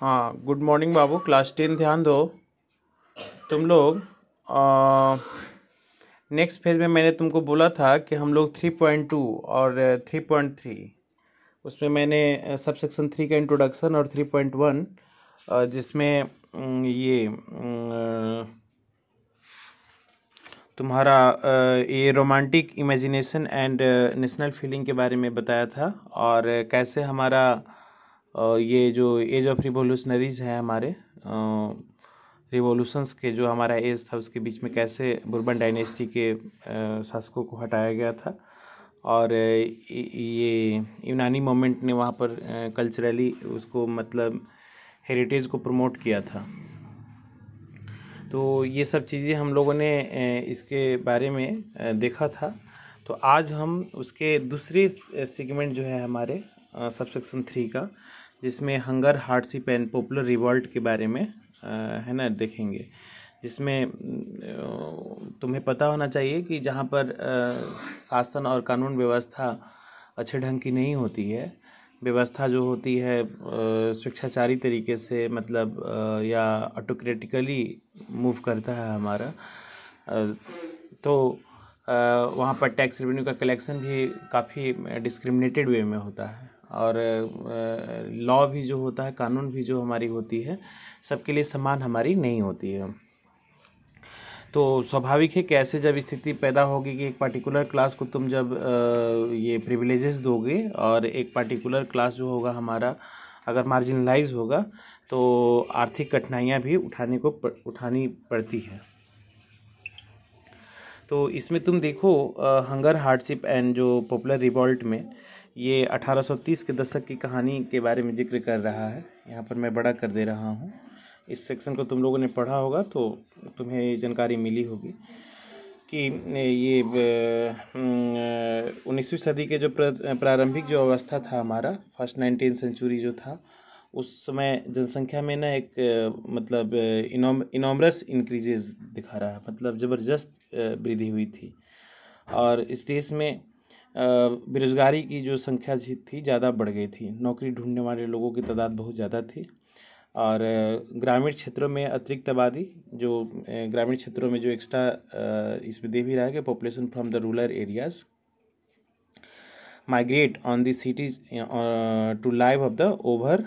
हाँ good morning बाबू class ten ध्यान दो तुम लोग नेक्स्ट फेज में मैंने तुमको बोला था कि हम लोग थ्री पॉइंट टू और थ्री पॉइंट थ्री उसमें मैंने सब सेक्शन थ्री का इंट्रोडक्शन और थ्री पॉइंट वन जिसमें ये तुम्हारा ये romantic imagination and national feeling के बारे में बताया था और कैसे हमारा ये जो एज ऑफ रिवोल्यूशनरीज है हमारे रिवोल्यूशंस के जो हमारा एज था उसके बीच में कैसे बुर्बन डायनेस्टी के शासकों को हटाया गया था और ये यूनानी मोमेंट ने वहाँ पर कल्चरली उसको मतलब हेरिटेज को प्रमोट किया था तो ये सब चीज़ें हम लोगों ने इसके बारे में देखा था तो आज हम उसके दूसरे सेगमेंट जो है हमारे सबसेक्शन थ्री का जिसमें hunger hardship pan popular revolt के बारे में है ना देखेंगे जिसमें तुम्हें पता होना चाहिए कि जहाँ पर शासन और कानून व्यवस्था अच्छे ढंग की नहीं होती है व्यवस्था जो होती है स्वेच्छाचारी तरीके से मतलब या ऑटोक्रेटिकली मूव करता है हमारा तो वहाँ पर टैक्स रेवेन्यू का कलेक्शन भी काफ़ी डिस्क्रिमिनेटेड वे में होता है और लॉ भी जो होता है कानून भी जो हमारी होती है सबके लिए समान हमारी नहीं होती है तो स्वाभाविक है कि ऐसे जब स्थिति पैदा होगी कि एक पार्टिकुलर क्लास को तुम जब ये प्रिविलेजेस दोगे और एक पार्टिकुलर क्लास जो होगा हमारा अगर मार्जिनलाइज होगा तो आर्थिक कठिनाइयाँ भी उठाने को उठानी पड़ती है तो इसमें तुम देखो हंगर हार्डशिप एंड जो पॉपुलर रिवॉल्ट में ये 1830 के दशक की कहानी के बारे में जिक्र कर रहा है यहाँ पर मैं बड़ा कर दे रहा हूँ इस सेक्शन को तुम लोगों ने पढ़ा होगा तो तुम्हें ये जानकारी मिली होगी कि ये उन्नीसवीं सदी के जो प्रारंभिक जो अवस्था था हमारा फर्स्ट नाइनटीन सेंचुरी जो था उस समय जनसंख्या में ना एक मतलब इनोमरस इंक्रीजेज दिखा रहा है मतलब ज़बरदस्त वृद्धि हुई थी और इस देश में बेरोज़गारी की जो संख्या थी ज़्यादा बढ़ गई थी नौकरी ढूंढने वाले लोगों की तादाद बहुत ज़्यादा थी और ग्रामीण क्षेत्रों में अतिरिक्त आबादी जो ग्रामीण क्षेत्रों में जो एक्स्ट्रा इसमें दे भी रहा है कि population from the rural areas migrate on cities to live of the over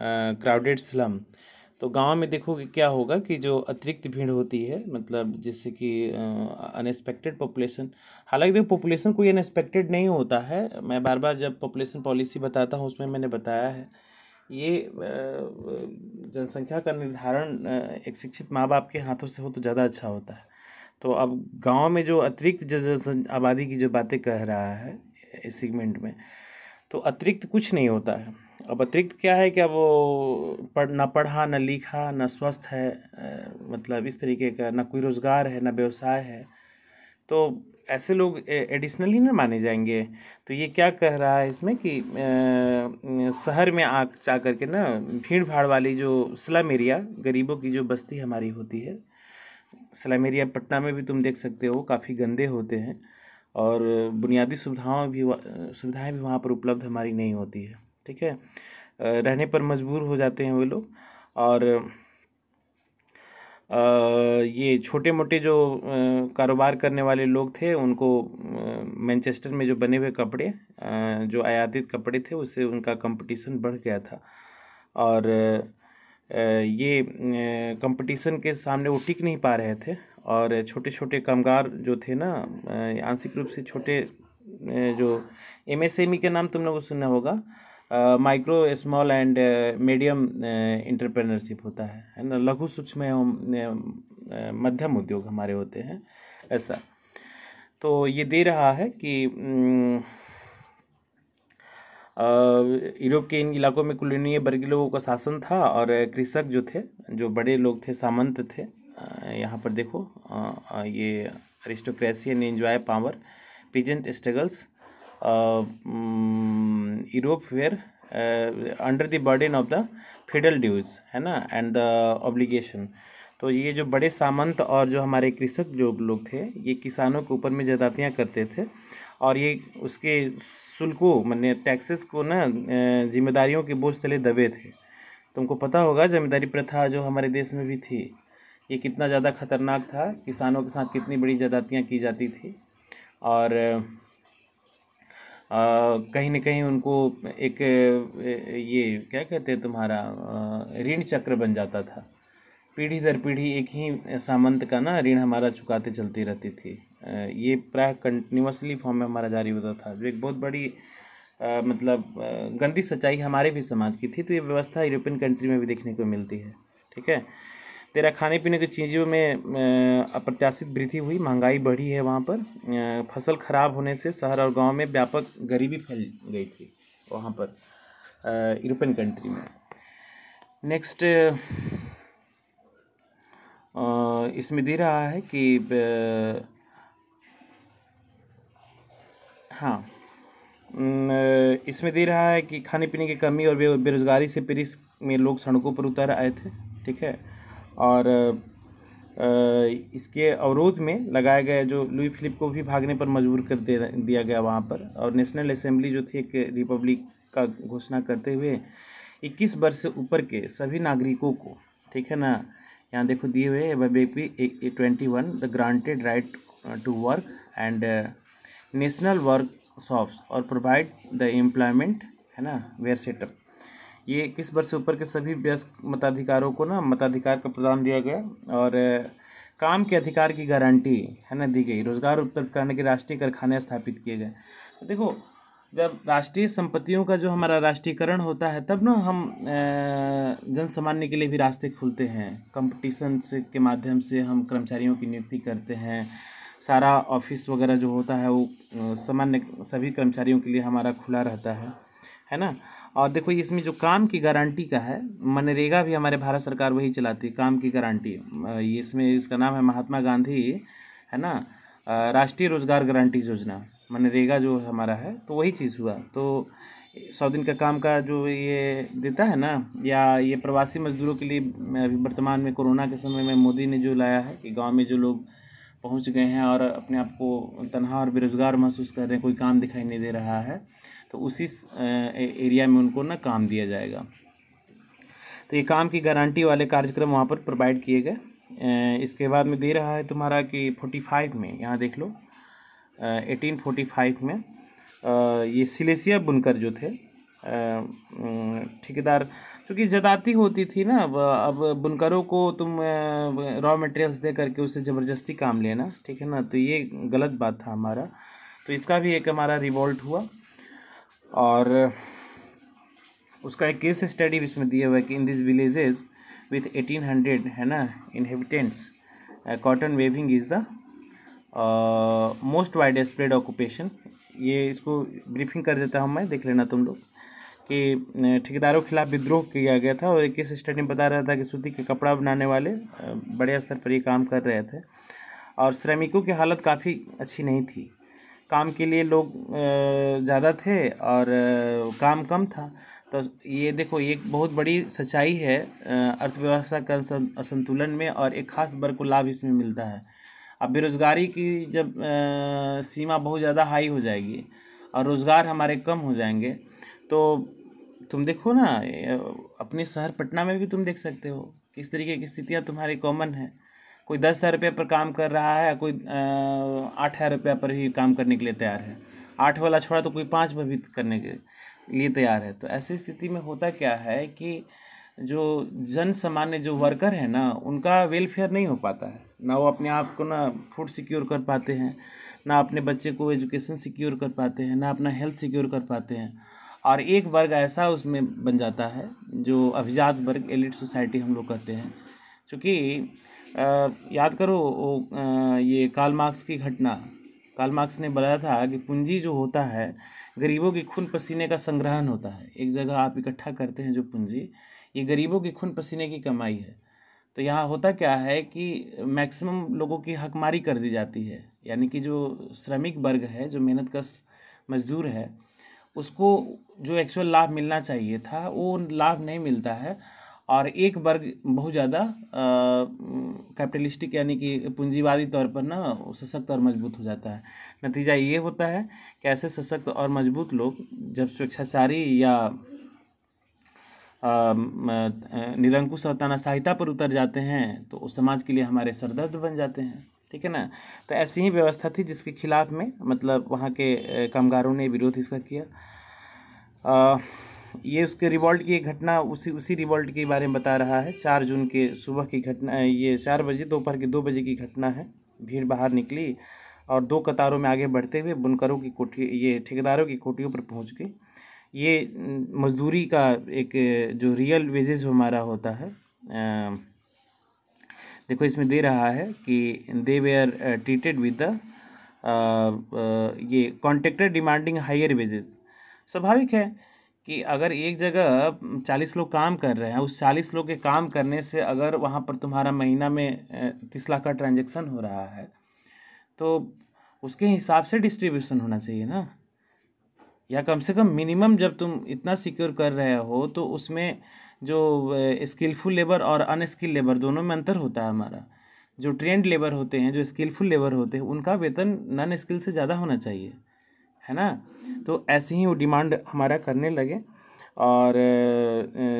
crowded slum तो गांव में देखोगे क्या होगा कि जो अतिरिक्त भीड़ होती है मतलब जिससे कि अनएक्सपेक्टेड पॉपुलेशन हालांकि देखो पॉपुलेशन कोई अनएक्सपेक्टेड नहीं होता है मैं बार बार जब पॉपुलेशन पॉलिसी बताता हूँ उसमें मैंने बताया है ये जनसंख्या का निर्धारण एक शिक्षित माँ बाप के हाथों से हो तो ज़्यादा अच्छा होता है तो अब गांव में जो अतिरिक्त आबादी की जो बातें कह रहा है इस सीगमेंट में तो अतिरिक्त कुछ नहीं होता है अब अतिरिक्त क्या है कि अब वो पढ़ ना पढ़ा ना लिखा ना स्वस्थ है मतलब इस तरीके का ना कोई रोज़गार है ना व्यवसाय है तो ऐसे लोग एडिशनली ना माने जाएंगे तो ये क्या कह रहा है इसमें कि शहर में आ जा करके ना भीड़ भाड़ वाली जो स्लम एरिया गरीबों की जो बस्ती हमारी होती है स्लम एरिया पटना में भी तुम देख सकते हो काफ़ी गंदे होते हैं और बुनियादी सुविधाओं भी सुविधाएं भी वहाँ पर उपलब्ध हमारी नहीं होती है ठीक है रहने पर मजबूर हो जाते हैं वो लोग और ये छोटे मोटे जो कारोबार करने वाले लोग थे उनको मैनचेस्टर में जो बने हुए कपड़े जो आयातित कपड़े थे उससे उनका कंपटीशन बढ़ गया था और ये कंपटीशन के सामने वो टिक नहीं पा रहे थे और छोटे छोटे कामगार जो थे ना आंशिक रूप से छोटे जो एमएसएमई के नाम तुम लोगों को सुना होगा micro small and medium entrepreneurship होता है है ना लघु सूक्ष्म एवं मध्यम उद्योग हमारे होते हैं ऐसा तो ये दे रहा है कि यूरोप के इन इलाकों में कुलनीय वर्गीय लोगों का शासन था और कृषक जो थे जो बड़े लोग थे सामंत थे यहाँ पर देखो ये aristocracy and enjoy power peasant struggles Europe were under the burden of the federal dues है ना एंड द ऑब्लिगेशन तो ये जो बड़े सामंत और जो हमारे कृषक जो लोग थे ये किसानों के ऊपर में जदातियाँ करते थे और ये उसके शुल्कों मैंने टैक्सेस को ना जिम्मेदारियों के बोझ तले दबे थे तुमको पता होगा जमींदारी प्रथा जो हमारे देश में भी थी ये कितना ज़्यादा खतरनाक था किसानों के साथ कितनी बड़ी जदातियाँ की जाती थी और कहीं ना कहीं उनको एक ये क्या कहते हैं तुम्हारा ऋण चक्र बन जाता था पीढ़ी दर पीढ़ी एक ही सामंत का ना ऋण हमारा चुकाते चलती रहती थी ये प्राय कंटिन्यूसली फॉर्म में हमारा जारी होता था जो एक बहुत बड़ी आ, मतलब गंदी सच्चाई हमारे भी समाज की थी तो ये व्यवस्था यूरोपियन कंट्री में भी देखने को मिलती है ठीक है तेरह खाने पीने की चीज़ों में अप्रत्याशित वृद्धि हुई महंगाई बढ़ी है वहाँ पर फसल खराब होने से शहर और गांव में व्यापक गरीबी फैल गई थी वहाँ पर यूरोपियन कंट्री में नेक्स्ट इसमें दे रहा है कि हाँ इसमें दे रहा है कि खाने पीने की कमी और बेरोज़गारी से पेरिस में लोग सड़कों पर उतर आए थे ठीक है और इसके अवरोध में लगाए गए जो लुई फिलिप को भी भागने पर मजबूर कर दे दिया गया वहाँ पर और नेशनल असेंबली जो थी एक रिपब्लिक का घोषणा करते हुए 21 वर्ष से ऊपर के सभी नागरिकों को ठीक है ना यहाँ देखो दिए हुए by twenty one the granted right to work and national workshops और प्रोवाइड द एम्प्लॉयमेंट है ना वेयर सेटअप ये इक्कीस वर्ष से ऊपर के सभी व्यस्क मताधिकारों को ना मताधिकार का प्रदान दिया गया और काम के अधिकार की गारंटी है ना दी गई रोजगार उपलब्ध कराने के राष्ट्रीय कारखाने स्थापित किए गए तो देखो जब राष्ट्रीय संपत्तियों का जो हमारा राष्ट्रीयकरण होता है तब ना हम जन सामान्य के लिए भी रास्ते खुलते हैं कंपटीशन से के माध्यम से हम कर्मचारियों की नियुक्ति करते हैं सारा ऑफिस वगैरह जो होता है वो सामान्य सभी कर्मचारियों के लिए हमारा खुला रहता है है ना और देखो इसमें जो काम की गारंटी का है मनरेगा भी हमारे भारत सरकार वही चलाती है काम की गारंटी इसमें इसका नाम है महात्मा गांधी है ना राष्ट्रीय रोजगार गारंटी योजना मनरेगा जो हमारा है तो वही चीज़ हुआ तो सौ दिन का काम का जो ये देता है ना या ये प्रवासी मजदूरों के लिए अभी वर्तमान में कोरोना के समय में मोदी ने जो लाया है कि गांव में जो लोग पहुंच गए हैं और अपने आप को तनहा और बेरोज़गार महसूस कर रहे हैं कोई काम दिखाई नहीं दे रहा है तो उसी एरिया में उनको ना काम दिया जाएगा तो ये काम की गारंटी वाले कार्यक्रम वहाँ पर प्रोवाइड किए गए इसके बाद में दे रहा है तुम्हारा कि फोर्टी फाइव में यहाँ देख लो एटीन फोर्टी फाइव में ये सिलेसिया बुनकर जो थे ठेकेदार क्योंकि जदाती होती थी ना अब अब बुनकरों को तुम रॉ मटेरियल्स दे करके उससे ज़बरदस्ती काम लेना ठीक है ना तो ये गलत बात था हमारा तो इसका भी एक हमारा रिवॉल्ट हुआ और उसका एक केस स्टडी भी इसमें दिया हुआ है कि in this villages with eighteen hundred है ना inhabitants cotton weaving is the most wide spread occupation ये इसको ब्रीफिंग कर देता हूँ मैं देख लेना तुम लोग कि uh, ठेकेदारों के खिलाफ विद्रोह किया गया था और एक केस स्टडी में बता रहा था कि सूती के कपड़ा बनाने वाले uh, बड़े स्तर पर ये काम कर रहे थे और श्रमिकों की हालत काफ़ी अच्छी नहीं थी काम के लिए लोग ज़्यादा थे और काम कम था तो ये देखो ये बहुत बड़ी सच्चाई है अर्थव्यवस्था का संतुलन में और एक खास वर्ग को लाभ इसमें मिलता है अब बेरोज़गारी की जब आ, सीमा बहुत ज़्यादा हाई हो जाएगी और रोज़गार हमारे कम हो जाएंगे तो तुम देखो ना अपने शहर पटना में भी तुम देख सकते हो किस तरीके की स्थितियाँ तुम्हारी कॉमन है कोई दस हज़ार रुपये पर काम कर रहा है कोई आठ हज़ार रुपये पर ही काम करने के लिए तैयार है आठ वाला छोड़ा तो कोई पाँच पर भी करने के लिए तैयार है तो ऐसी स्थिति में होता क्या है कि जो जन सामान्य जो वर्कर है ना उनका वेलफेयर नहीं हो पाता है ना वो अपने आप को ना फूड सिक्योर कर पाते हैं ना अपने बच्चे को एजुकेशन सिक्योर कर पाते हैं ना अपना हेल्थ सिक्योर कर पाते हैं और एक वर्ग ऐसा उसमें बन जाता है जो अभिजात वर्ग एलिट सोसाइटी हम लोग कहते हैं चूँकि याद करो वो ये काल मार्क्स की घटना काल मार्क्स ने बताया था कि पूंजी जो होता है गरीबों के खून पसीने का संग्रहण होता है एक जगह आप इकट्ठा करते हैं जो पूंजी ये गरीबों के खून पसीने की कमाई है तो यहाँ होता क्या है कि मैक्सिमम लोगों की हकमारी कर दी जाती है यानी कि जो श्रमिक वर्ग है जो मेहनत का मजदूर है उसको जो एक्चुअल लाभ मिलना चाहिए था वो लाभ नहीं मिलता है और एक वर्ग बहुत ज़्यादा कैपिटलिस्टिक यानी कि पूंजीवादी तौर पर ना सशक्त और मजबूत हो जाता है नतीजा ये होता है कि ऐसे सशक्त और मजबूत लोग जब स्वेच्छाचारी या निरंकुश और तानाशाहिता पर उतर जाते हैं तो उस समाज के लिए हमारे सरदर्द बन जाते हैं ठीक है ना तो ऐसी ही व्यवस्था थी जिसके खिलाफ में मतलब वहाँ के कामगारों ने विरोध इसका किया आ, ये उसके रिवॉल्ट की घटना उसी उसी रिवॉल्ट के बारे में बता रहा है चार जून के सुबह की घटना ये चार बजे दोपहर के दो बजे की घटना है भीड़ बाहर निकली और दो कतारों में आगे बढ़ते हुए बुनकरों की कोठी ये ठेकेदारों की कोठियों पर पहुंच गई ये मजदूरी का एक जो रियल वेजेज हमारा होता है आ, देखो इसमें दे रहा है कि they were treated with the ये कॉन्ट्रेक्टर डिमांडिंग हायर वेजेज स्वाभाविक है कि अगर एक जगह चालीस लोग काम कर रहे हैं उस चालीस लोग के काम करने से अगर वहाँ पर तुम्हारा महीना में तीस लाख का ट्रांजेक्शन हो रहा है तो उसके हिसाब से डिस्ट्रीब्यूशन होना चाहिए ना या कम से कम मिनिमम जब तुम इतना सिक्योर कर रहे हो तो उसमें जो स्किलफुल लेबर और अनस्किल लेबर दोनों में अंतर होता है हमारा जो ट्रेंड लेबर होते हैं जो स्किलफुल लेबर होते हैं उनका वेतन नॉन स्किल से ज़्यादा होना चाहिए है ना तो ऐसे ही वो डिमांड हमारा करने लगे और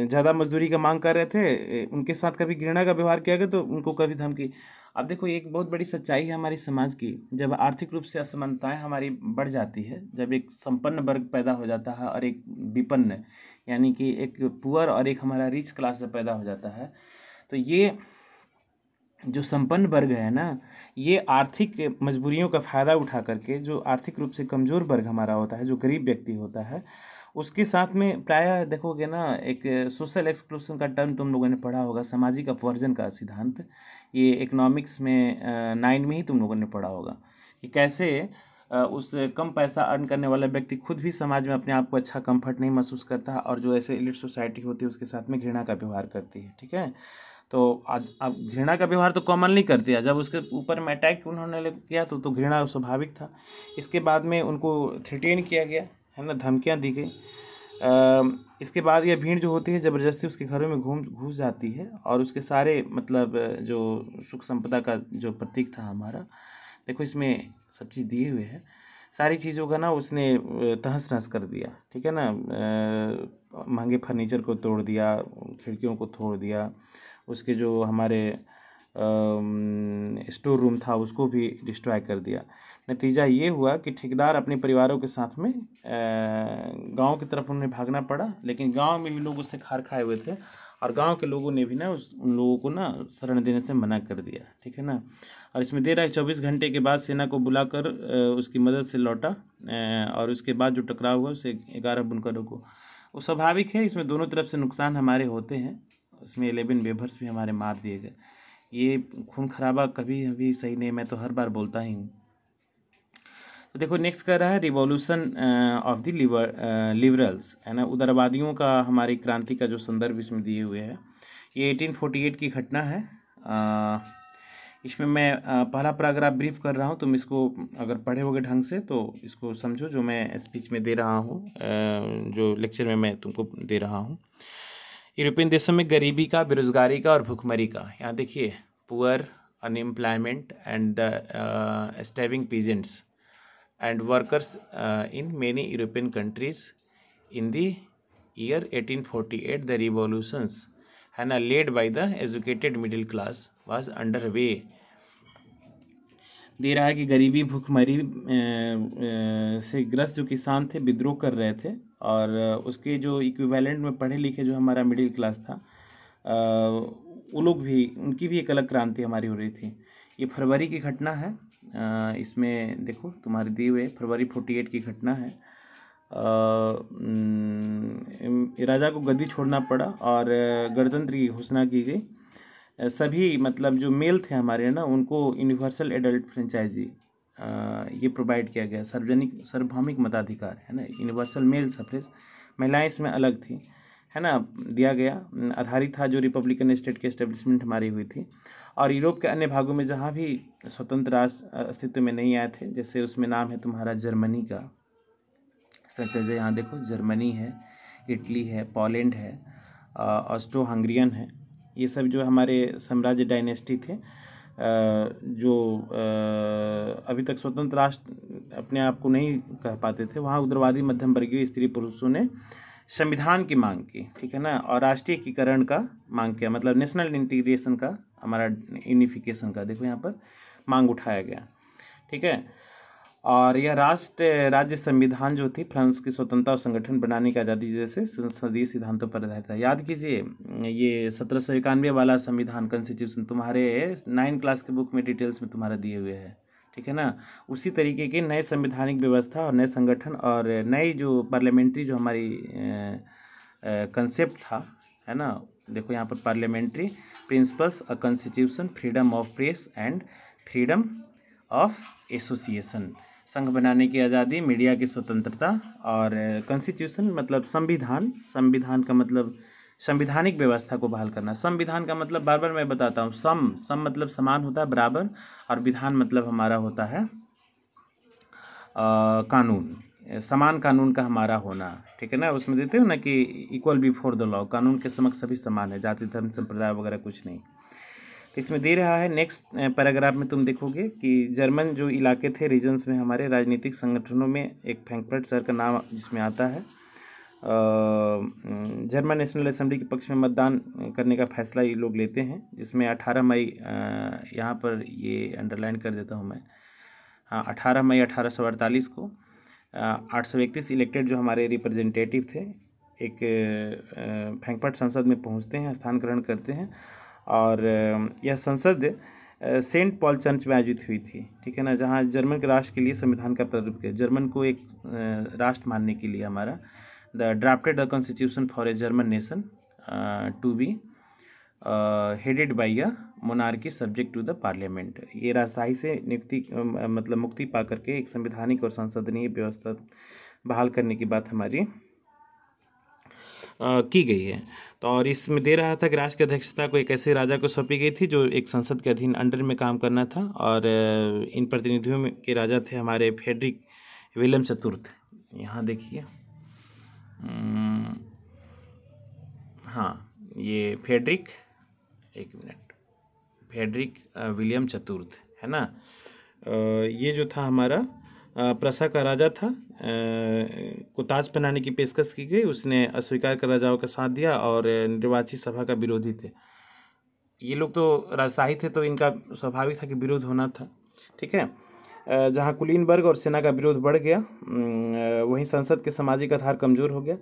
ज़्यादा मजदूरी का मांग कर रहे थे उनके साथ कभी घृणा का व्यवहार किया गया तो उनको कभी धमकी अब देखो एक बहुत बड़ी सच्चाई है हमारी समाज की जब आर्थिक रूप से असमानताएं हमारी बढ़ जाती है जब एक संपन्न वर्ग पैदा हो जाता है और एक विपन्न यानी कि एक पुअर और एक हमारा रिच क्लास पैदा हो जाता है तो ये जो संपन्न वर्ग है ना ये आर्थिक मजबूरियों का फ़ायदा उठा करके जो आर्थिक रूप से कमज़ोर वर्ग हमारा होता है जो गरीब व्यक्ति होता है उसके साथ में प्राय देखोगे ना एक सोशल एक्सक्लूसन का टर्म तुम लोगों ने पढ़ा होगा सामाजिक अपवर्जन का सिद्धांत ये इकोनॉमिक्स में नाइन में ही तुम लोगों ने पढ़ा होगा कि कैसे उस कम पैसा अर्न करने वाला व्यक्ति खुद भी समाज में अपने आप को अच्छा कंफर्ट नहीं महसूस करता और जो ऐसे एलिट सोसाइटी होती है उसके साथ में घृणा का व्यवहार करती है ठीक है तो आज अब घृणा का व्यवहार तो नहीं कर दिया जब उसके ऊपर में अटैक उन्होंने किया तो तो घृणा स्वाभाविक था इसके बाद में उनको थ्रिटेन किया गया है ना धमकियाँ दी गई इसके बाद यह भीड़ जो होती है ज़बरदस्ती उसके घरों में घूम घुस जाती है और उसके सारे मतलब जो सुख संपदा का जो प्रतीक था हमारा देखो इसमें सब चीज़ दिए हुए है सारी चीज़ों का ना उसने तहस नहस कर दिया ठीक है ना महंगे फर्नीचर को तोड़ दिया खिड़कियों को तोड़ दिया उसके जो हमारे स्टोर रूम था उसको भी डिस्ट्रॉय कर दिया नतीजा ये हुआ कि ठेकेदार अपने परिवारों के साथ में गांव की तरफ उन्हें भागना पड़ा लेकिन गांव में भी लोग उससे खार खाए हुए थे और गांव के लोगों ने भी ना उस उन लोगों को ना शरण देने से मना कर दिया ठीक है ना और इसमें दे रहा है चौबीस घंटे के बाद सेना को बुलाकर उसकी मदद से लौटा और उसके बाद जो टकराव हुआ उसे ग्यारह बुनकरों को वो स्वाभाविक है इसमें दोनों तरफ से नुकसान हमारे होते हैं उसमें एलेवन वेभर्स भी हमारे मार दिए गए ये खून खराबा कभी अभी सही नहीं मैं तो हर बार बोलता ही हूँ तो देखो नेक्स्ट कह रहा है revolution of the liver liberals है ना उदारवादियों का हमारी क्रांति का जो संदर्भ इसमें दिए हुए हैं ये 1848 की घटना है uh, इसमें मैं uh, पहला पैराग्राफ ब्रीफ कर रहा हूँ तुम इसको अगर पढ़े होगे ढंग से तो इसको समझो जो मैं स्पीच में दे रहा हूँ uh, जो लेक्चर में मैं तुमको दे रहा हूँ यूरोपियन देशों में गरीबी का बेरोजगारी का और भुखमरी का यहाँ देखिए poor unemployment and the starving peasants and workers in many European countries in the year 1848 the revolutions है ना led by the educated middle class was under way दे रहा है कि गरीबी भूखमरी uh, uh, से ग्रस्त जो किसान थे विद्रोह कर रहे थे और उसके जो इक्विवेलेंट में पढ़े लिखे जो हमारा मिडिल क्लास था वो लोग भी उनकी भी एक अलग क्रांति हमारी हो रही थी ये फरवरी की घटना है इसमें देखो तुम्हारे दिए हुए फरवरी फोर्टी एट की घटना है राजा को गद्दी छोड़ना पड़ा और गणतंत्र की घोषणा की गई सभी मतलब जो मेल थे हमारे ना उनको यूनिवर्सल एडल्ट फ्रेंचाइजी ये प्रोवाइड किया गया सार्वजनिक सार्वभौमिक मताधिकार है ना यूनिवर्सल मेल सफरेज महिलाएं इसमें अलग थी है ना दिया गया आधारित था जो रिपब्लिकन स्टेट की एस्टेब्लिशमेंट हमारी हुई थी और यूरोप के अन्य भागों में जहाँ भी स्वतंत्र राष्ट्र अस्तित्व में नहीं आए थे जैसे उसमें नाम है तुम्हारा जर्मनी का सच है यहाँ देखो जर्मनी है इटली है पोलैंड है ऑस्ट्रो हंग्रियन है ये सब जो हमारे साम्राज्य डायनेस्टी थे जो अभी तक स्वतंत्र राष्ट्र अपने आप को नहीं कह पाते थे वहाँ उग्रवादी मध्यम वर्गीय स्त्री पुरुषों ने संविधान की मांग की ठीक है ना और राष्ट्रीय एकीकरण का मांग किया मतलब नेशनल इंटीग्रेशन का हमारा यूनिफिकेशन का देखो यहाँ पर मांग उठाया गया ठीक है और यह राष्ट्र राज्य संविधान जो थी फ्रांस की स्वतंत्रता और संगठन बनाने की आज़ादी जैसे संसदीय सिद्धांतों पर आधारित है याद कीजिए ये सत्रह सौ इक्यानवे वाला संविधान कॉन्स्टिट्यूशन तुम्हारे नाइन क्लास के बुक में डिटेल्स में तुम्हारा दिए हुए हैं ठीक है ना उसी तरीके की नए संवैधानिक व्यवस्था और नए संगठन और नई जो पार्लियामेंट्री जो हमारी कंसेप्ट था है ना देखो यहाँ पर parliamentary principles a constitution freedom of press and freedom of association संघ बनाने की आज़ादी मीडिया की स्वतंत्रता और कॉन्स्टिट्यूशन मतलब संविधान संविधान का मतलब संविधानिक व्यवस्था को बहाल करना संविधान का मतलब बार बार मैं बताता हूँ सम सम मतलब समान होता है बराबर और विधान मतलब हमारा होता है आ, कानून समान कानून का हमारा होना ठीक है ना उसमें देते हो ना कि इक्वल बिफोर द लॉ कानून के समक्ष सभी समान है जाति धर्म संप्रदाय वगैरह कुछ नहीं तो इसमें दे रहा है नेक्स्ट पैराग्राफ में तुम देखोगे कि जर्मन जो इलाके थे रीजन्स में हमारे राजनीतिक संगठनों में एक फैंकफर्ट सर का नाम जिसमें आता है जर्मन नेशनल असम्बली के पक्ष में मतदान करने का फैसला ये लोग लेते हैं जिसमें अठारह मई यहाँ पर ये अंडरलाइन कर देता हूँ मैं हाँ अठारह मई अठारह सौ अड़तालीस को आठ सौ इकतीस इलेक्टेड जो हमारे रिप्रेजेंटेटिव थे एक फ्रैंकफर्ट संसद में पहुँचते हैं स्थान ग्रहण करते हैं और यह संसद सेंट पॉल चर्च में आयोजित हुई थी ठीक है ना जहाँ जर्मन के राष्ट्र के लिए संविधान का प्रारूप किया जर्मन को एक राष्ट्र मानने के लिए हमारा the drafted a constitution for a German nation to be headed by a monarchy subject to the parliament ये राजशाही से नियुक्ति मतलब मुक्ति पा करके एक संवैधानिक और संसदीय व्यवस्था बहाल करने की बात हमारी की गई है तो और इसमें दे रहा था कि राष्ट्र की अध्यक्षता को एक ऐसे राजा को सौंपी गई थी जो एक संसद के अधीन अंडर में काम करना था और इन प्रतिनिधियों में के राजा थे हमारे फेडरिक विलियम चतुर्थ यहाँ देखिए हाँ ये फेडरिक एक मिनट फेडरिक विलियम चतुर्थ है ना ये जो था हमारा प्रसा का राजा था को ताज पहनाने की पेशकश की गई उसने अस्वीकार कर राजाओं का साथ दिया और निर्वाचित सभा का विरोधी थे ये लोग तो राजशाही थे तो इनका स्वाभाविक था कि विरोध होना था ठीक है जहाँ कुलीन वर्ग और सेना का विरोध बढ़ गया वहीं संसद के सामाजिक आधार कमज़ोर हो गया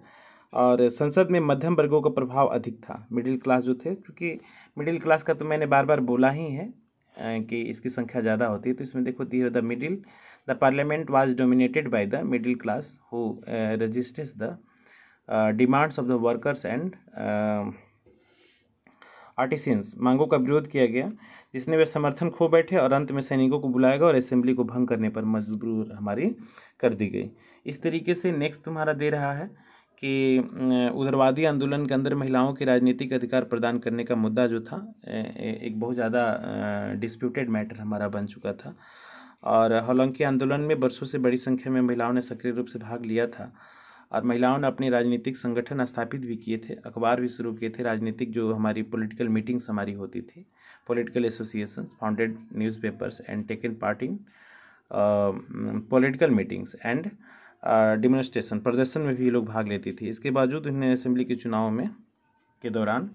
और संसद में मध्यम वर्गों का प्रभाव अधिक था मिडिल क्लास जो थे क्योंकि मिडिल क्लास का तो मैंने बार बार बोला ही है कि इसकी संख्या ज़्यादा होती है तो इसमें देखो the the middle the parliament was dominated by the middle class who resisted the demands of the workers and artisans मांगों का विरोध किया गया जिसने वे समर्थन खो बैठे और अंत में सैनिकों को बुलाया गया और असेंबली को भंग करने पर मजबूर हमारी कर दी गई इस तरीके से नेक्स्ट तुम्हारा दे रहा है कि उधरवादी आंदोलन के अंदर महिलाओं के राजनीतिक अधिकार प्रदान करने का मुद्दा जो था एक बहुत ज़्यादा डिस्प्यूटेड मैटर हमारा बन चुका था और हालांकि आंदोलन में बरसों से बड़ी संख्या में महिलाओं ने सक्रिय रूप से भाग लिया था और महिलाओं ने अपने राजनीतिक संगठन स्थापित भी किए थे अखबार भी शुरू किए थे राजनीतिक जो हमारी पॉलिटिकल मीटिंग्स हमारी होती थी political association founded newspapers and taken part in political meetings and demonstration प्रदर्शन में भी ये लोग भाग लेती थी इसके बावजूद इन्हें असेंबली के चुनाव में के दौरान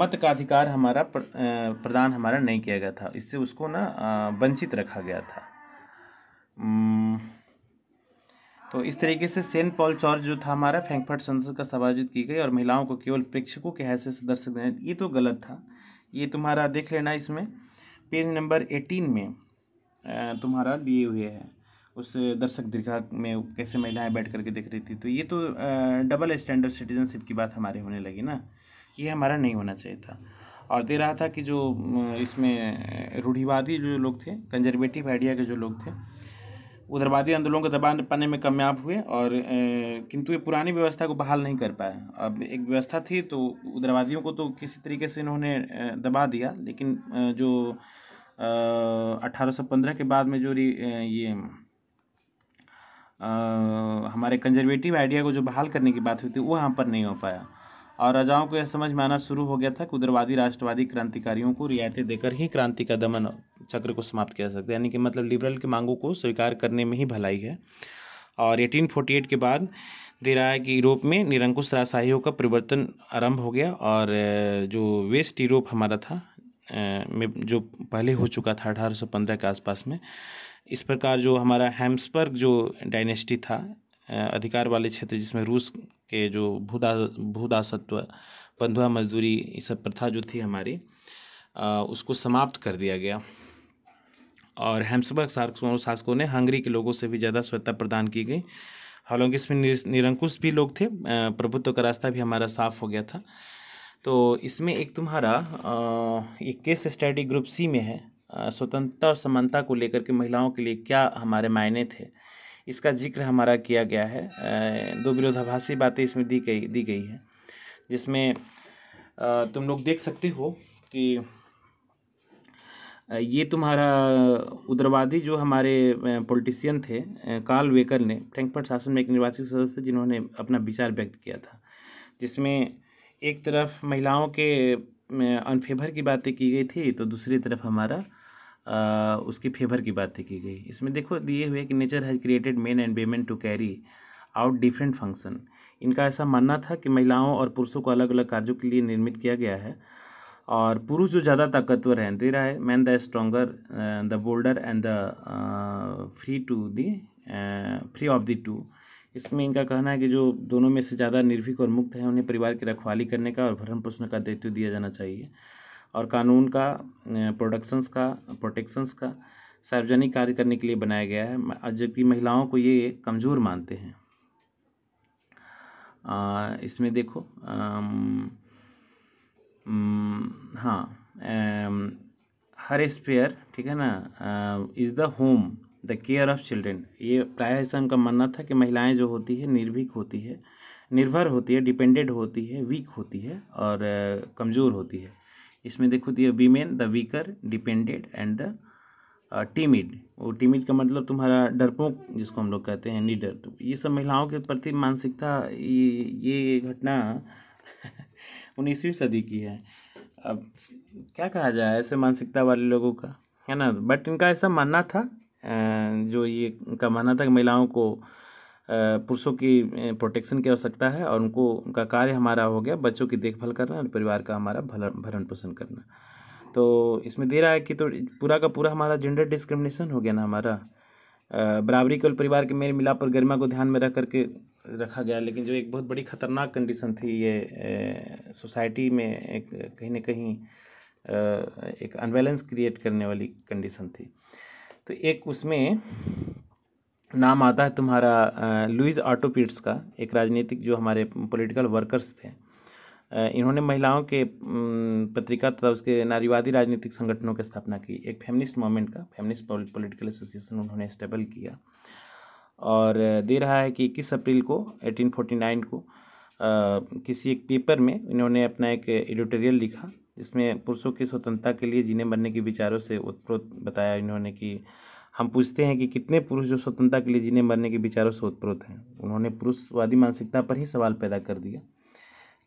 मत का अधिकार हमारा प्र, प्रदान हमारा नहीं किया गया था इससे उसको ना वंचित रखा गया था तो इस तरीके से सेंट पॉल चार्ज जो था हमारा फ्रैंकफर्ट संसद का समायोजित की गई और महिलाओं को केवल प्रेक्षकों के हैसियत से दर्शक देना ये तो गलत था ये तुम्हारा देख लेना इसमें पेज नंबर एटीन में तुम्हारा दिए हुए है उस दर्शक दीर्घा में कैसे महिलाएं बैठ करके देख रही थी तो ये तो डबल स्टैंडर्ड सिटीजनशिप की बात हमारे होने लगी ना ये हमारा नहीं होना चाहिए था और दे रहा था कि जो इसमें रूढ़िवादी जो लोग थे कंजर्वेटिव आइडिया के जो लोग थे उधरवादी आंदोलन को दबा पाने में कामयाब हुए और किंतु ये पुरानी व्यवस्था को बहाल नहीं कर पाए अब एक व्यवस्था थी तो उधरवादियों को तो किसी तरीके से इन्होंने दबा दिया लेकिन जो 1815 के बाद में जो ये आ, हमारे कंजर्वेटिव आइडिया को जो बहाल करने की बात हुई थी वो यहाँ पर नहीं हो पाया और राजाओं को यह समझ में आना शुरू हो गया था कि उधरवादी राष्ट्रवादी क्रांतिकारियों को रियायतें देकर ही क्रांति का दमन चक्र को समाप्त किया सकता है यानी कि मतलब लिबरल की मांगों को स्वीकार करने में ही भलाई है और 1848 के बाद दे रहा है कि यूरोप में निरंकुश राजशाहियों का परिवर्तन आरंभ हो गया और जो वेस्ट यूरोप हमारा था में जो पहले हो चुका था पंद्रह के आसपास में इस प्रकार जो हमारा हेम्सबर्ग जो डायनेस्टी था अधिकार वाले क्षेत्र जिसमें रूस के जो भूदा भूदासत्व बंधुआ मजदूरी ये सब प्रथा जो थी हमारी उसको समाप्त कर दिया गया और हेम्सबर्ग शासकों शासकों ने हंगरी के लोगों से भी ज़्यादा स्वच्छता प्रदान की गई हालांकि इसमें निरंकुश भी लोग थे प्रभुत्व का रास्ता भी हमारा साफ हो गया था तो इसमें एक तुम्हारा एक केस स्टडी ग्रुप सी में है स्वतंत्रता और समानता को लेकर के महिलाओं के लिए क्या हमारे मायने थे इसका जिक्र हमारा किया गया है दो विरोधाभासी बातें इसमें दी गई दी गई है जिसमें तुम लोग देख सकते हो कि ये तुम्हारा उग्रवादी जो हमारे पॉलिटिशियन थे कार्ल वेकर ने फ्रैंकफर्ट शासन में एक निर्वाचित सदस्य जिन्होंने अपना विचार व्यक्त किया था जिसमें एक तरफ महिलाओं के अनफेवर की बातें की गई थी तो दूसरी तरफ हमारा आ, उसकी फेवर की बातें की गई इसमें देखो दिए हुए कि nature has created men and women to carry out different function इनका ऐसा मानना था कि महिलाओं और पुरुषों को अलग अलग कार्यों के लिए निर्मित किया गया है और पुरुष जो ज़्यादा ताकतवर हैं दे रहा है man the stronger the bolder and the free to the free of the to इसमें इनका कहना है कि जो दोनों में से ज़्यादा निर्भीक और मुक्त हैं उन्हें परिवार की रखवाली करने का और भरण पोषण का दायित्व दिया जाना चाहिए और कानून का प्रोडक्शंस का प्रोटेक्शंस का सार्वजनिक कार्य करने के लिए बनाया गया है जबकि महिलाओं को ये कमज़ोर मानते हैं आ, इसमें देखो हाँ हर स्पेयर ठीक है ना is the home the care of children ये प्राय ऐसा उनका मानना था कि महिलाएं जो होती है निर्भीक होती है निर्भर होती है डिपेंडेंट होती है वीक होती है और कमज़ोर होती है इसमें देखो दिए women the weaker dependent and the timid वो टीमिड का मतलब तुम्हारा डरपोक जिसको हम लोग कहते हैं निडर तो ये सब महिलाओं के प्रति मानसिकता ये ये घटना उन्नीसवीं सदी की है अब क्या कहा जाए ऐसे मानसिकता वाले लोगों का है ना बट इनका ऐसा मानना था जो ये का मानना था कि महिलाओं को पुरुषों की प्रोटेक्शन की आवश्यकता है और उनको उनका कार्य हमारा हो गया बच्चों की देखभाल करना और परिवार का हमारा भरण पोषण करना तो इसमें दे रहा है कि तो पूरा का पूरा हमारा जेंडर डिस्क्रिमिनेशन हो गया ना हमारा बराबरी केवल परिवार के मेल मिलाप और गरिमा को ध्यान में रख करके रखा गया लेकिन जो एक बहुत बड़ी खतरनाक कंडीशन थी ये सोसाइटी में एक कहीं ना कहीं एक अनबैलेंस क्रिएट करने वाली कंडीशन थी तो एक उसमें नाम आता है तुम्हारा लुइज आटोपीट्स का एक राजनीतिक जो हमारे पॉलिटिकल वर्कर्स थे इन्होंने महिलाओं के पत्रिका तथा उसके नारीवादी राजनीतिक संगठनों की स्थापना की एक फेमिनिस्ट मूवमेंट का फेमिनिस्ट पॉलिटिकल एसोसिएशन उन्होंने स्टेबल किया और दे रहा है कि इक्कीस अप्रैल को 1849 को आ, किसी एक पेपर में इन्होंने अपना एक एडिटोरियल लिखा इसमें पुरुषों की स्वतंत्रता के लिए जीने मरने के विचारों से उत्प्रोत बताया इन्होंने कि हम पूछते हैं कि कितने पुरुष जो स्वतंत्रता के लिए जीने मरने के विचारों से उत्प्रोत हैं उन्होंने पुरुषवादी मानसिकता पर ही सवाल पैदा कर दिया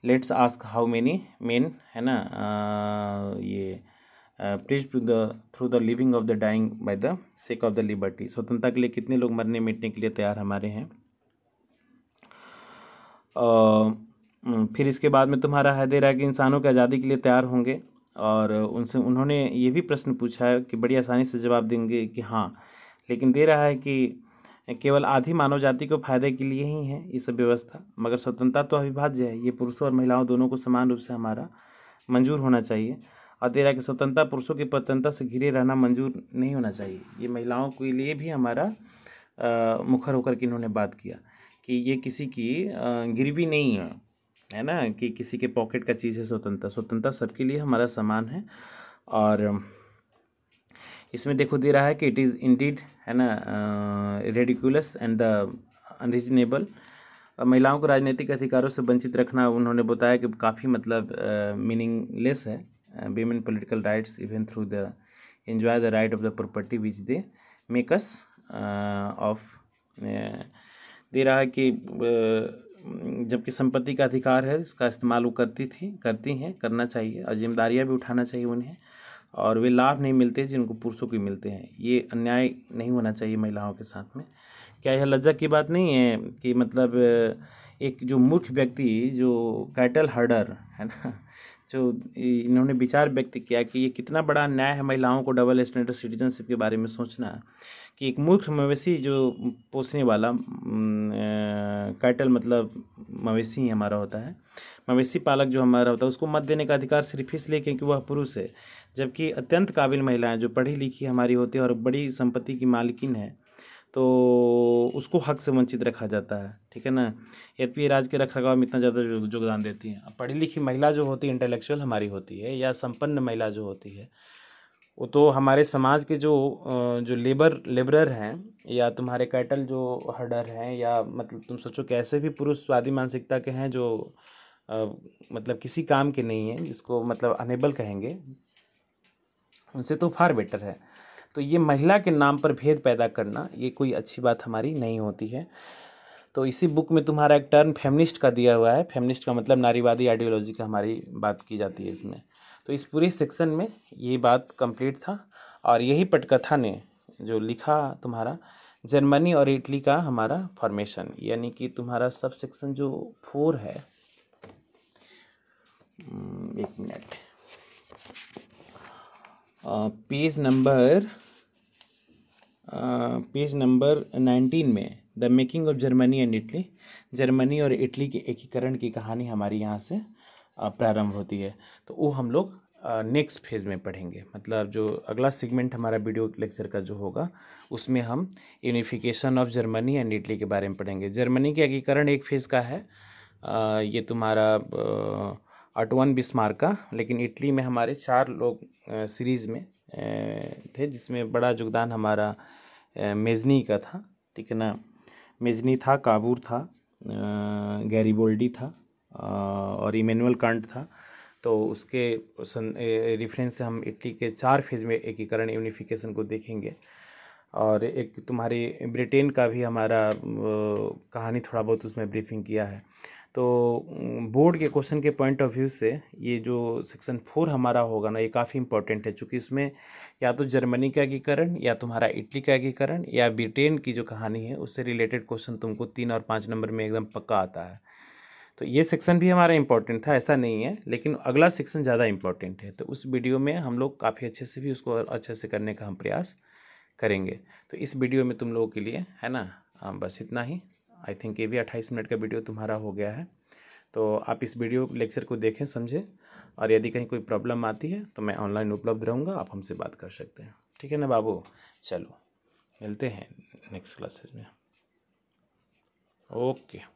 let's ask how many men है ना आ, ये prize to the through the living of the dying by the sake of the liberty स्वतंत्रता के लिए कितने लोग मरने मिटने के लिए तैयार हमारे हैं फिर इसके बाद में तुम्हारा है दे रहा है कि इंसानों की आज़ादी के लिए तैयार होंगे और उनसे उन्होंने ये भी प्रश्न पूछा है कि बड़ी आसानी से जवाब देंगे कि हाँ लेकिन दे रहा है कि केवल आधी मानव जाति को फायदे के लिए ही है ये सब व्यवस्था मगर स्वतंत्रता तो अविभाज्य है ये पुरुषों और महिलाओं दोनों को समान रूप से हमारा मंजूर होना चाहिए और दे रहा है कि स्वतंत्रता पुरुषों की स्वतंत्रता से घिरे रहना मंजूर नहीं होना चाहिए ये महिलाओं के लिए भी हमारा मुखर होकर के इन्होंने बात किया कि ये किसी की गिरवी नहीं है है ना कि किसी के पॉकेट का चीज़ है स्वतंत्रता स्वतंत्रता सबके लिए हमारा समान है और इसमें देखो दे रहा है कि इट इज़ इंडीड है ना रेडिकुलस एंड द अनरिजनेबल महिलाओं को राजनीतिक अधिकारों से वंचित रखना उन्होंने बताया कि काफ़ी मतलब मीनिंगलेस uh, है women political rights even through the enjoy the right of the property which they makes of दे रहा है कि uh, जबकि संपत्ति का अधिकार है इसका इस्तेमाल वो करती थी करती हैं करना चाहिए और जिम्मेदारियाँ भी उठाना चाहिए उन्हें और वे लाभ नहीं मिलते जिनको पुरुषों के मिलते हैं ये अन्याय नहीं होना चाहिए महिलाओं के साथ में क्या यह लज्जा की बात नहीं है कि मतलब एक जो मूर्ख व्यक्ति जो कैटल हर्डर है ना जो इन्होंने विचार व्यक्त किया कि ये कितना बड़ा न्याय है महिलाओं को डबल स्टैंडर्ड सिटीजनशिप के बारे में सोचना कि एक मूर्ख मवेशी जो पोसने वाला कैटल मतलब मवेशी ही हमारा होता है मवेशी पालक जो हमारा होता है उसको मत देने का अधिकार सिर्फ इसलिए क्योंकि वह पुरुष है जबकि अत्यंत काबिल महिलाएं जो पढ़ी लिखी हमारी होती है और बड़ी संपत्ति की मालकिन है तो उसको हक से वंचित रखा जाता है ठीक है ना ए पी राज के रख रखाव में इतना ज़्यादा योगदान देती हैं पढ़ी लिखी महिला जो होती है इंटेलेक्चुअल हमारी होती है या संपन्न महिला जो होती है वो तो हमारे समाज के जो जो लेबर लेबरर हैं या तुम्हारे कैटल जो हर्डर हैं या मतलब तुम सोचो कि ऐसे भी पुरुषवादी मानसिकता के हैं जो आ, मतलब किसी काम के नहीं हैं जिसको मतलब अनेबल कहेंगे उनसे तो फार बेटर है तो ये महिला के नाम पर भेद पैदा करना ये कोई अच्छी बात हमारी नहीं होती है तो इसी बुक में तुम्हारा एक टर्न फेमिनिस्ट का दिया हुआ है फेमिनिस्ट का मतलब नारीवादी आइडियोलॉजी का हमारी बात की जाती है इसमें तो इस पूरे सेक्शन में ये बात कंप्लीट था और यही पटकथा ने जो लिखा तुम्हारा जर्मनी और इटली का हमारा फॉर्मेशन यानी कि तुम्हारा सब सेक्शन जो फोर है हम्म, एक minute page number page number nineteen में the making of Germany and Italy Germany और इटली के एकीकरण की कहानी हमारी यहाँ से प्रारंभ होती है तो वो हम लोग नेक्स्ट फेज़ में पढ़ेंगे मतलब जो अगला सेगमेंट हमारा वीडियो लेक्चर का जो होगा उसमें हम unification of Germany and Italy के बारे में पढ़ेंगे जर्मनी के एकीकरण एक फेज़ का है आ, ये तुम्हारा अटवन बिस्मार का लेकिन इटली में हमारे चार लोग सीरीज़ में थे जिसमें बड़ा योगदान हमारा मेजनी का था ठीक है ना मेजनी था काबूर था गैरीबोल्डी था और इमेनुअल कांट था तो उसके रेफरेंस से हम इटली के चार फेज में एकीकरण यूनिफिकेशन को देखेंगे और एक तुम्हारी ब्रिटेन का भी हमारा कहानी थोड़ा बहुत उसमें ब्रीफिंग किया है तो बोर्ड के क्वेश्चन के पॉइंट ऑफ व्यू से ये जो सेक्शन फोर हमारा होगा ना ये काफ़ी इंपॉर्टेंट है चूँकि इसमें या तो जर्मनी का एकीकरण या तुम्हारा इटली का एकीकरण या ब्रिटेन की जो कहानी है उससे रिलेटेड क्वेश्चन तुमको तीन और पाँच नंबर में एकदम पक्का आता है तो ये सेक्शन भी हमारा इंपॉर्टेंट था ऐसा नहीं है लेकिन अगला सेक्शन ज़्यादा इंपॉर्टेंट है तो उस वीडियो में हम लोग काफ़ी अच्छे से भी उसको अच्छे से करने का हम प्रयास करेंगे तो इस वीडियो में तुम लोगों के लिए है ना हाँ, बस इतना ही आई थिंक ये भी अट्ठाईस मिनट का वीडियो तुम्हारा हो गया है तो आप इस वीडियो लेक्चर को देखें समझें और यदि कहीं कोई प्रॉब्लम आती है तो मैं ऑनलाइन उपलब्ध रहूँगा आप हमसे बात कर सकते हैं ठीक है ना बाबू चलो मिलते हैं नेक्स्ट क्लासेज में ओके